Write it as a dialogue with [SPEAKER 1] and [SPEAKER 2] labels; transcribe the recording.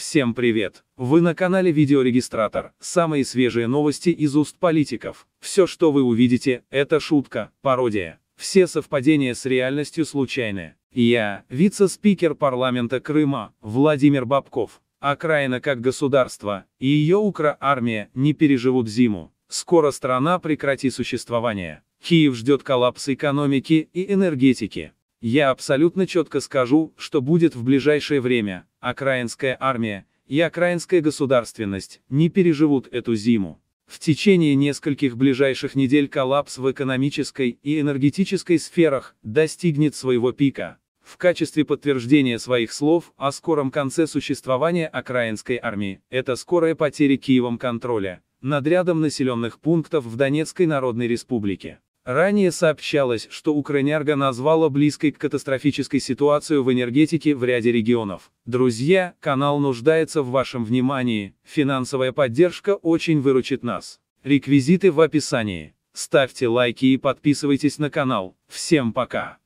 [SPEAKER 1] Всем привет! Вы на канале Видеорегистратор, самые свежие новости из уст политиков. Все, что вы увидите, это шутка, пародия. Все совпадения с реальностью случайны. Я, вице-спикер парламента Крыма, Владимир Бабков. Окраина а как государство и ее укра не переживут зиму. Скоро страна прекрати существование. Киев ждет коллапс экономики и энергетики. Я абсолютно четко скажу, что будет в ближайшее время. Окраинская а армия и окраинская государственность не переживут эту зиму. В течение нескольких ближайших недель коллапс в экономической и энергетической сферах достигнет своего пика. В качестве подтверждения своих слов о скором конце существования окраинской армии, это скорая потеря Киевом контроля над рядом населенных пунктов в Донецкой Народной Республике. Ранее сообщалось, что Укрэнерго назвала близкой к катастрофической ситуацию в энергетике в ряде регионов. Друзья, канал нуждается в вашем внимании, финансовая поддержка очень выручит нас. Реквизиты в описании. Ставьте лайки и подписывайтесь на канал. Всем пока!